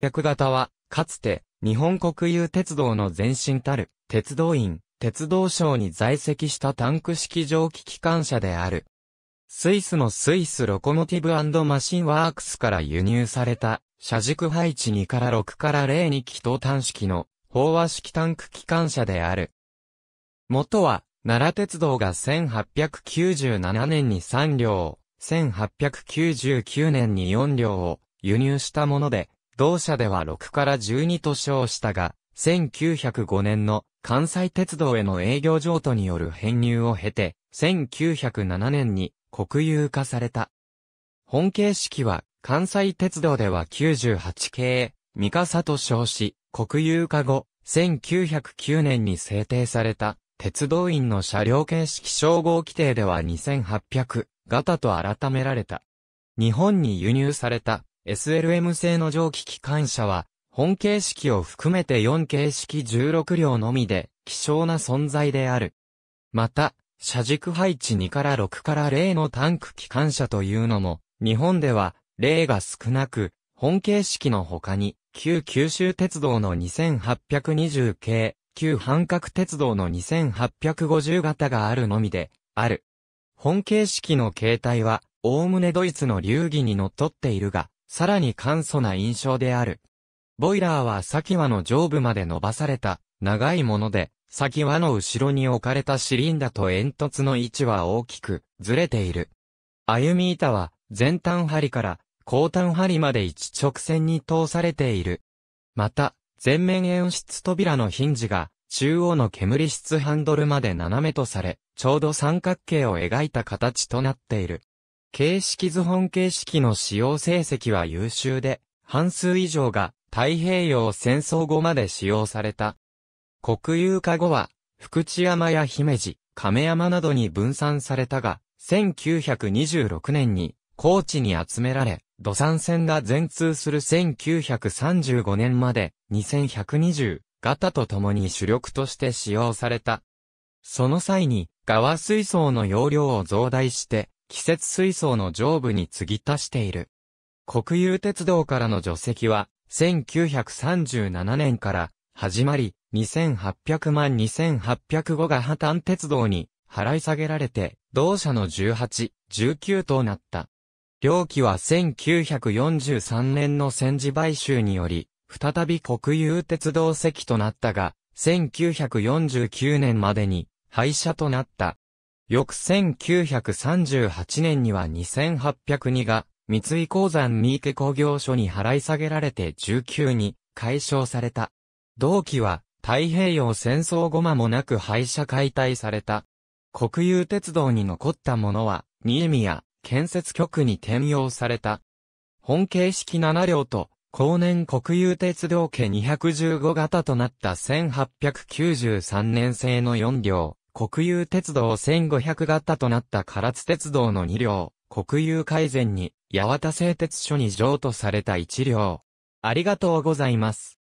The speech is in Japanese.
8型は、かつて、日本国有鉄道の前身たる、鉄道院、鉄道省に在籍したタンク式蒸気機関車である。スイスのスイスロコモティブマシンワークスから輸入された、車軸配置2から6から0に気筒端式の、飽和式タンク機関車である。元は、奈良鉄道が1897年に3両、1899年に4両を輸入したもので、同社では6から12と称したが、1905年の関西鉄道への営業譲渡による編入を経て、1907年に国有化された。本形式は関西鉄道では98系、三笠と称し、国有化後、1909年に制定された、鉄道員の車両形式称号規定では2800型と改められた。日本に輸入された SLM 製の蒸気機関車は、本形式を含めて4形式16両のみで、希少な存在である。また、車軸配置2から6から0のタンク機関車というのも、日本では、例が少なく、本形式の他に、旧九州鉄道の2820系、旧半角鉄道の2850型があるのみで、ある。本形式の形態は、おおむねドイツの流儀に則っているが、さらに簡素な印象である。ボイラーは先輪の上部まで伸ばされた、長いもので、先輪の後ろに置かれたシリンダと煙突の位置は大きく、ずれている。歩み板は、前端針から、後端針まで一直線に通されている。また、前面演出扉のヒンジが、中央の煙室ハンドルまで斜めとされ、ちょうど三角形を描いた形となっている。形式図本形式の使用成績は優秀で、半数以上が太平洋戦争後まで使用された。国有化後は、福知山や姫路、亀山などに分散されたが、1926年に高知に集められ、土産線が全通する1935年まで2120型と共に主力として使用された。その際に、側水槽の容量を増大して、季節水槽の上部に継ぎ足している。国有鉄道からの除籍は、1937年から始まり、2800万2805が破綻鉄道に払い下げられて、同社の18、19となった。両機は1943年の戦時買収により、再び国有鉄道席となったが、1949年までに廃車となった。翌1938年には2802が、三井鉱山三池工業所に払い下げられて19に解消された。同期は太平洋戦争後間もなく廃車解体された。国有鉄道に残ったものは、新見や建設局に転用された。本形式7両と、後年国有鉄道家215型となった1893年製の4両。国有鉄道1500型となった唐津鉄道の2両、国有改善に、八幡製鉄所に譲渡された1両。ありがとうございます。